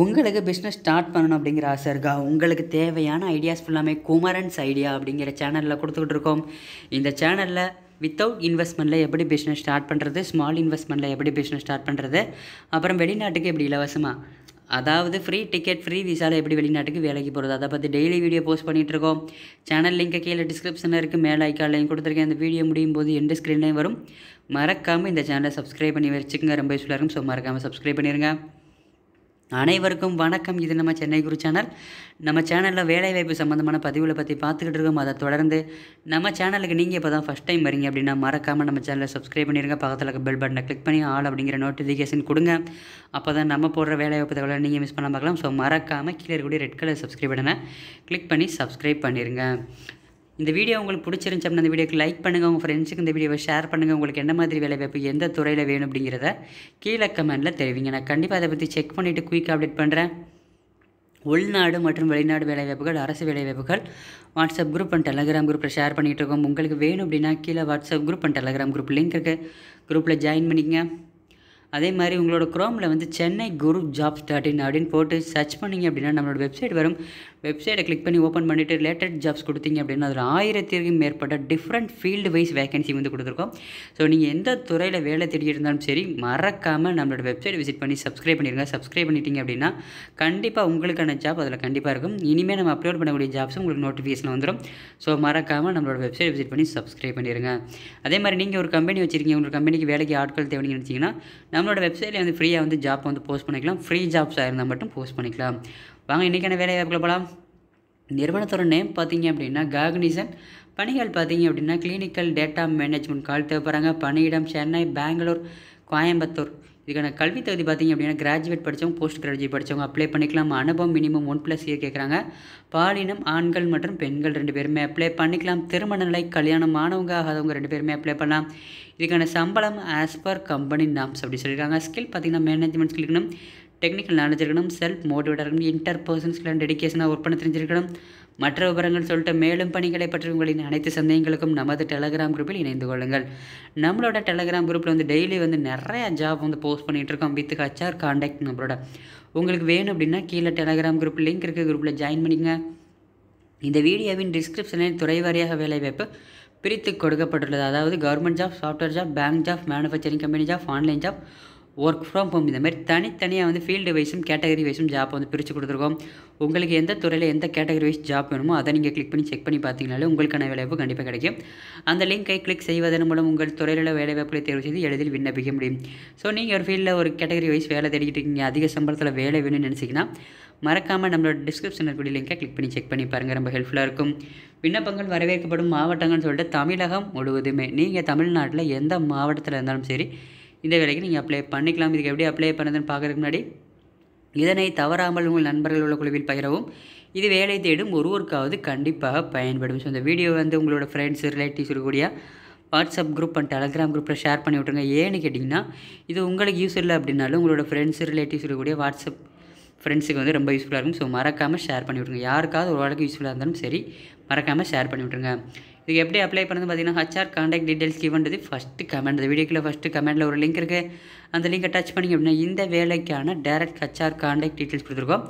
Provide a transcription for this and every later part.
உங்களுக்கு business start பண்ணணும் அப்படிங்கிற ஆசை இருக்கா உங்களுக்கு தேவையான ஐடியாஸ் ஃபுல்லாமே குமரன்ஸ் ஐடியா அப்படிங்கிற சேனலில் கொடுத்துக்கிட்டு இருக்கோம் இந்த சேனலில் வித்தவுட் இன்வெஸ்ட்மெண்ட்டில் எப்படி பிஸ்னஸ் ஸ்டார்ட் பண்ணுறது ஸ்மால் இன்வெஸ்ட்மெண்ட்டில் எப்படி பிஸ்னஸ் ஸ்டார்ட் பண்ணுறது அப்புறம் வெளிநாட்டுக்கு எப்படி இலவசமாக அதாவது ஃப்ரீ டிக்கெட் ஃப்ரீ விசாவில் எப்படி வெளிநாட்டுக்கு வேலைக்கு போகிறது அதை பற்றி டெய்லி வீடியோ போஸ்ட் பண்ணிகிட்ருக்கோம் சேனல் லிங்க்கை கீழே டிஸ்கிரிப்ஷனில் இருக்குது மேலே ஐக்காலையும் கொடுத்துருக்கேன் அந்த வீடியோ முடியும் போது எந்த ஸ்க்ரீன்லேயும் வரும் மறக்காமல் இந்த சேனலை சப்ஸ்கிரைப் பண்ணி வச்சுக்கோங்க ரொம்ப யூஸ்ஃபுல்லாக இருக்கும் ஸோ மறக்காமல் சப்ஸ்கிரைப் பண்ணிடுங்க அனைவருக்கும் வணக்கம் இது நம்ம சென்னை குரு சேனல் நம்ம சேனலில் வேலைவாய்ப்பு சம்மந்தமான பதிவுகளை பற்றி பார்த்துக்கிட்டு இருக்கோம் அதை தொடர்ந்து நம்ம சேனலுக்கு நீங்கள் இப்போ தான் ஃபஸ்ட் டைம் வரீங்க அப்படின்னா மறக்காமல் நம்ம சேனலை சப்ஸ்கிரைப் பண்ணிடுங்க பக்கத்தில் இருக்க பெல் பட்டனை கிளிக் பண்ணி ஆள் அப்படிங்கிற நோட்டிஃபிகேஷன் கொடுங்க அப்போ தான் நம்ம போடுற வேலைவாய்ப்பு தகவலை நீங்கள் மிஸ் பண்ண பார்க்கலாம் ஸோ மறக்காமல் கீழே இருக்கக்கூடிய ரெட் கலர் சப்ஸ்கிரைப் பட்டனை கிளிக் பண்ணி சப்ஸ்கிரைப் பண்ணிடுங்க இந்த வீடியோ உங்களுக்கு பிடிச்சிருந்துச்சு அப்படின்னா இந்த வீடியோக்கு லைக் பண்ணுங்கள் உங்கள் ஃப்ரெண்ட்ஸுக்கு இந்த வீடியோவை ஷேர் பண்ணுங்கள் உங்களுக்கு என்ன மாதிரி வேலைவாய்ப்பு எந்த துறையில் வேணும் அப்படிங்கிறத கீழே கமெண்ட்டில் தெரிவிங்க நான் கண்டிப்பாக அதை பற்றி செக் பண்ணிவிட்டு குயிக்காக அப்டேட் பண்ணுறேன் உள்நாடு மற்றும் வெளிநாடு வேலைவாய்ப்புகள் அரசு வேலைவாய்ப்புகள் வாட்ஸ்அப் குரூப் அண்ட் டெலகிராம் குரூப்பில் ஷேர் பண்ணிகிட்டு இருக்கோம் உங்களுக்கு வேணும் அப்படின்னா கீழே WhatsApp group and Telegram group link இருக்குது குரூப்பில் ஜாயின் பண்ணிக்கங்க அதே மாதிரி உங்களோட குரோமில் வந்து சென்னை குரூப் ஜாப் தேர்ட்டின் அப்படின்னு போட்டு சர்ச் பண்ணிங்க அப்படின்னா நம்மளோட வெப்சைட் வரும் வெப்சைட்டை கிளிக் பண்ணி ஓப்பன் பண்ணிவிட்டு ரிலேட்டட் ஜாப்ஸ் கொடுத்தீங்க அப்படின்னா அதில் ஆயிரத்திற்கும் மேற்பட்ட டிஃப்ரெண்ட் ஃபீல்டு வைஸ் வேகன்சி வந்து கொடுத்துருக்கோம் ஸோ நீங்கள் எந்த துறையில் வேலை தேடி இருந்தாலும் சரி மறக்காமல் நம்மளோட வெப்சைட் விசிட் பண்ணி சப்ஸ்கிரைப் பண்ணிடுங்க சப்ஸ்கிரைப் பண்ணிட்டீங்க அப்படின்னா கண்டிப்பாக உங்களுக்கான ஜாப் அதில் கண்டிப்பாக இருக்கும் இனிமேல் நம்ம அப்லோட் பண்ணக்கூடிய ஜாப்ஸும் உங்களுக்கு நோட்டிஃபிகேஷன் வந்துடும் ஸோ மறக்காமல் நம்மளோட வெப்சைட் விசிட் பண்ணி சப்ஸ்கிரைப் பண்ணிடுங்க அதே மாதிரி நீங்கள் ஒரு கம்பெனி வச்சுருக்கீங்க உங்கள் கம்பெனிக்கு வேலைக்கு ஆட்கள் தேவைன்னு நினச்சிங்கன்னா நம்மளோட வெப்சைட்டில் வந்து ஃப்ரீயாக வந்து ஜாப் வந்து போஸ்ட் பண்ணிக்கலாம் ஃப்ரீ ஜாப்ஸாக இருந்தால் மட்டும் போஸ்ட் பண்ணிக்கலாம் வாங்க இன்றைக்கான வேலை வாய்ப்புகளை போகலாம் நிறுவனத்தோட நேம் பார்த்தீங்க அப்படின்னா காக்னிசன் பணிகள் பார்த்தீங்க அப்படின்னா கிளினிக்கல் டேட்டா மேனேஜ்மெண்ட் கால் தேவைப்படுறாங்க பணியிடம் சென்னை பெங்களூர் கோயம்புத்தூர் இதுக்கான கல்வி தகுதி பார்த்திங்க அப்படின்னா கிராஜுவேட் படித்தவங்க போஸ்ட் கிராஜுவேட் படித்தவங்க அப்ளை பண்ணிக்கலாம் அனுபவம் மினிமம் ஒன் ப்ளஸ் இயர் கேட்குறாங்க பாலினம் ஆண்கள் மற்றும் பெண்கள் ரெண்டு பேருமே அப்ளை பண்ணிக்கலாம் திருமண நிலை கல்யாணம் ஆனவங்க ஆகாதவங்க ரெண்டு பேருமே அப்ளை பண்ணலாம் இதுக்கான சம்பளம் ஆஸ் பர் கம்பெனி நாம்ஸ் அப்படி சொல்லியிருக்காங்க ஸ்கில் பார்த்திங்கன்னா மேனேஜ்மெண்ட் ஸ்கில் இருக்கணும் டெக்னிக்கல் நாலேஜ் இருக்கணும் செல்ஃப் மோட்டிவேட் இருக்கணும் இன்டர் பர்சன் ஸ்கில் டெடிக்கேஷனாக ஒர்க் பண்ண தெரிஞ்சிருக்கணும் மற்ற விவரங்கள் சொல்லிட்டு மேலும் பணிகளை பற்றி உங்களின் அனைத்து சந்தேகங்களுக்கும் நமது டெலகிராம் குரூப்பில் இணைந்து கொள்ளுங்கள் நம்மளோட டெலகிராம் குரூப்பில் வந்து டெய்லி வந்து நிறையா ஜாப் வந்து போஸ்ட் பண்ணிகிட்டு இருக்கோம் வித் ஹச்ஆர் காண்டாக்ட் நம்மளோட உங்களுக்கு வேணும் அப்படின்னா கீழே டெலகிராம் குரூப் லிங்க் இருக்குது குரூப்பில் ஜாயின் பண்ணிங்க இந்த வீடியோவின் டிஸ்கிரிப்ஷனில் துறைவாரியாக வேலைவாய்ப்பு பிரித்து கொடுக்கப்பட்டுள்ளது அதாவது government job software job bank job manufacturing company job online job work from home இந்த மாதிரி தனித்தனியாக வந்து ஃபீல்டு வைஸும் கேட்டகரி வைஸும் ஜாப் வந்து பிரித்து கொடுத்துருக்கோம் உங்களுக்கு எந்த துறையில் எந்த கேட்டகரி வைஸ் ஜாப் வேணுமோ அதை நீங்கள் கிளிக் பண்ணி செக் பண்ணி பார்த்தீங்கனாலே உங்களுக்கான வேலைவாய்ப்பு கண்டிப்பாக கிடைக்கும் அந்த லிங்கை கிளிக் செய்வதன் மூலம் உங்கள் துறையில் வேலைவாய்ப்புகளை தேர்வு செய்து எளிதில் விண்ணப்பிக்க முடியும் ஸோ நீங்கள் ஒரு ஃபீல்டில் ஒரு கேட்டகரி வைஸ் வேலை தேடிக்கிட்டு இருக்கீங்க அதிக சம்பளத்தில் வேலை வேணும்னு நினச்சிங்கன்னா மறக்காமல் நம்மளோட டிஸ்கிரிப்ஷனில் கூடிய லிங்கை கிளிக் பண்ணி செக் பண்ணி பாருங்கள் ரொம்ப ஹெல்ப்ஃபுல்லாக இருக்கும் விண்ணப்பங்கள் வரவேற்கப்படும் மாவட்டங்கள்னு சொல்லிட்டு தமிழகம் முழுவதுமே நீங்கள் தமிழ்நாட்டில் எந்த மாவட்டத்தில் இருந்தாலும் சரி இந்த வேலைக்கு நீங்கள் அப்ளை பண்ணிக்கலாம் இதுக்கு எப்படி அப்ளை பண்ணதுன்னு பார்க்குறதுக்கு முன்னாடி இதனை தவறாமல் உங்கள் நண்பர்கள் உள்ள குழுவில் பகிரவும் இது வேலை தேடும் ஒருவருக்காவது கண்டிப்பாக பயன்படும் ஸோ இந்த வீடியோ வந்து உங்களோட ஃப்ரெண்ட்ஸ் ரிலேட்டிவ்ஸ் இருக்கக்கூடிய வாட்ஸ்அப் குரூப் அண்ட் டெலகிராம் குரூப்பில் ஷேர் பண்ணி விட்ருங்க ஏன்னு கேட்டிங்கன்னா இது உங்களுக்கு யூஸ் இல்லை அப்படின்னாலும் உங்களோட ஃப்ரெண்ட்ஸ் ரிலேட்டிவ்ஸ் இருக்கக்கூடிய வாட்ஸ்அப் ஃப்ரெண்ட்ஸுக்கு வந்து ரொம்ப யூஸ்ஃபுல்லாக இருக்கும் ஸோ மறக்காமல் ஷேர் பண்ணி விட்ருங்க யாருக்காவது ஒரு வாழ்க்கை யூஸ்ஃபுல்லாக இருந்தாலும் சரி மறக்காமல் ஷேர் பண்ணி விட்ருங்க இது எப்படி அப்ளை பண்ணுறது பார்த்தீங்கன்னா ஹச்ஆர் காண்டாக்ட் டீட்டெயில்ஸ் கிவன்றது ஃபஸ்ட்டு கமெண்ட் அந்த ஃபஸ்ட்டு கமெண்ட்டில் ஒரு லிங்க் இருக்குது அந்த லிங்கை டச் பண்ணிங்க அப்படின்னா இந்த வேலைக்கான டேரக்ட் ஹச்ஆர் காண்டாக்ட் டீட்டெயில்ஸ் கொடுத்துருக்கோம்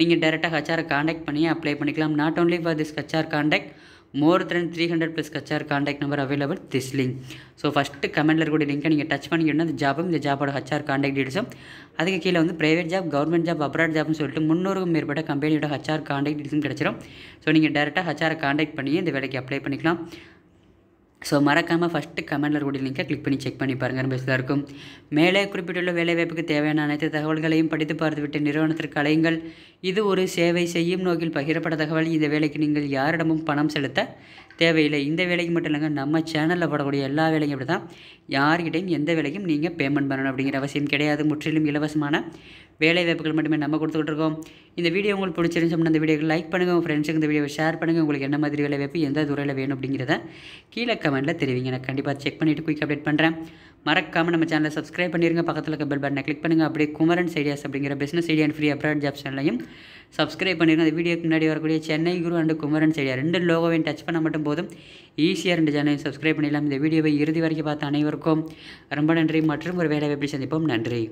நீங்கள் டேரெக்டாக ஹச்ஆர் காண்டாக்ட் பண்ணி அப்ளை பண்ணிக்கலாம் not only for this HR contact more than three hundred plus HR contact number available this link so first கமெண்ட்டில் கூட லிங்க்கை நீங்கள் டச் பண்ணிக்கிட்டோம்னா அந்த ஜாபும் இந்த ஜாபோட ஹச்ஆர் காண்டாக்ட் டீட்டெயில்ஸும் அதுக்கு கீழே வந்து private job government job abroad ஜாப்னு சொல்லிட்டு முன்னூறுக்கும் மேற்பட்ட கம்பெனியோட ஹச்ஆர் காண்டாக்ட் டீட்டெயில்ஸும் கிடச்சிரும் ஸோ நீங்கள் டேரெக்டாக ஹச்ஆர் காண்டாக்ட் பண்ணி இந்த வேலைக்கு அப்ளை பண்ணிக்கலாம் ஸோ மறக்காமல் ஃபஸ்ட்டு கமெண்டில் இருக்கக்கூடிய லிங்க்கை கிளிக் பண்ணி செக் பண்ணி பாருங்கள் ரொம்ப யூஸ்ஃபுல்லாக இருக்கும் மேலே குறிப்பிட்டுள்ள வேலைவாய்ப்புக்கு தேவையான அனைத்து தகவல்களையும் படித்து பார்த்துவிட்டு நிறுவனத்திற்கு அலையுங்கள் இது ஒரு சேவை செய்யும் நோக்கில் பகிரப்பட்ட தகவல் இந்த வேலைக்கு நீங்கள் யாரிடமும் பணம் செலுத்த தேவையில்லை இந்த வேலைக்கு மட்டும் இல்லைங்க நம்ம சேனலில் போடக்கூடிய எல்லா வேலையும் அப்படி தான் யார்கிட்டையும் எந்த வேலைக்கும் நீங்கள் பேமெண்ட் பண்ணணும் அப்படிங்கிற அவசியம் கிடையாது முற்றிலும் இலவசமான வேலை வாய்ப்புகள் மட்டுமே நம்ம கொடுத்துக்கிட்டு இருக்கோம் இந்த வீடியோ உங்களுக்கு பிடிச்சிருந்துச்சு அப்படின்னா இந்த வீடியோக்கு லைக் பண்ணுங்கள் உங்கள் ஃப்ரெண்ட்ஸுக்கு இந்த வீடியோவை ஷேர் பண்ணுங்கள் உங்களுக்கு என்ன மாதிரி வேலை வாய்ப்பு எந்த துறையில் வேணும் அப்படிங்கிறத கீழே கமெண்ட்டில் தெரிவிங்க நான் கண்டிப்பாக செக் பண்ணிவிட்டு குயிக் அப்டேட் பண்ணுறேன் மறக்காமல் நம்ம சேனலை சப்ஸ்கிரைப் பண்ணிருங்க பக்கத்தில் இருக்க பெல் பட்டனை கிளிக் பண்ணுங்கள் அப்படியே குமரன்ஸ் ஐடியாஸ் அப்படிங்கிற business idea and free abroad job சேனலையும் சப்ஸ்கிரைப் பண்ணிடுங்க அந்த வீடியோக்கு முன்னாடி வரக்கூடிய சென்னை குரு அண்டு குமரன்ஸ் ஐடியா ரெண்டு லோகோவையும் டச் பண்ண மட்டும் போதும் ஈஸியாக ரெண்டு சேனலையும் சப்ஸ்கிரைப் பண்ணிடலாம் இந்த வீடியோவை இறுதி வரைக்கும் பார்த்த அனைவருக்கும் ரொம்ப நன்றி மற்றும் ஒரு வேலை எப்படி சந்திப்போம் நன்றி